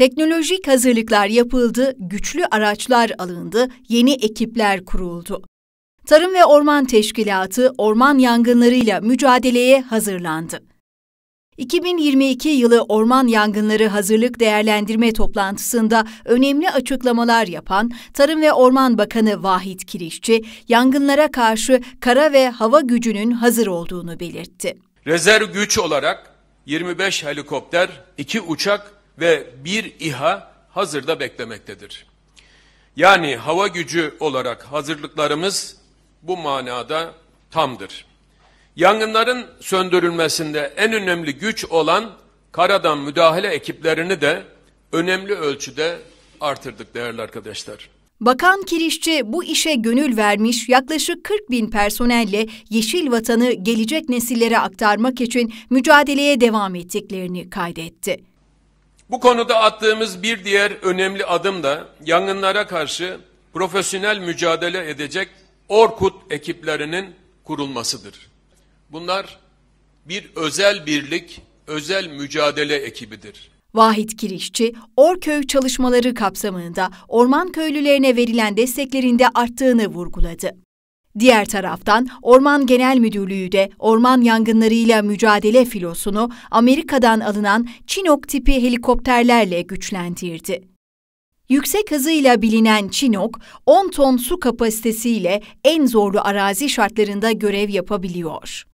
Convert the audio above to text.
Teknolojik hazırlıklar yapıldı, güçlü araçlar alındı, yeni ekipler kuruldu. Tarım ve Orman Teşkilatı orman yangınlarıyla mücadeleye hazırlandı. 2022 yılı orman yangınları hazırlık değerlendirme toplantısında önemli açıklamalar yapan Tarım ve Orman Bakanı Vahit Kirişçi, yangınlara karşı kara ve hava gücünün hazır olduğunu belirtti. Rezerv güç olarak 25 helikopter, 2 uçak ve bir İHA hazırda beklemektedir. Yani hava gücü olarak hazırlıklarımız bu manada tamdır. Yangınların söndürülmesinde en önemli güç olan karadan müdahale ekiplerini de önemli ölçüde artırdık değerli arkadaşlar. Bakan Kirişçi bu işe gönül vermiş yaklaşık 40 bin personelle Yeşil Vatan'ı gelecek nesillere aktarmak için mücadeleye devam ettiklerini kaydetti. Bu konuda attığımız bir diğer önemli adım da yangınlara karşı profesyonel mücadele edecek Orkut ekiplerinin kurulmasıdır. Bunlar bir özel birlik, özel mücadele ekibidir. Vahit Kirişçi, Orköy çalışmaları kapsamında orman köylülerine verilen desteklerinde arttığını vurguladı. Diğer taraftan Orman Genel Müdürlüğü de orman yangınlarıyla mücadele filosunu Amerika'dan alınan Chinook tipi helikopterlerle güçlendirdi. Yüksek hızıyla bilinen Chinook, 10 ton su kapasitesiyle en zorlu arazi şartlarında görev yapabiliyor.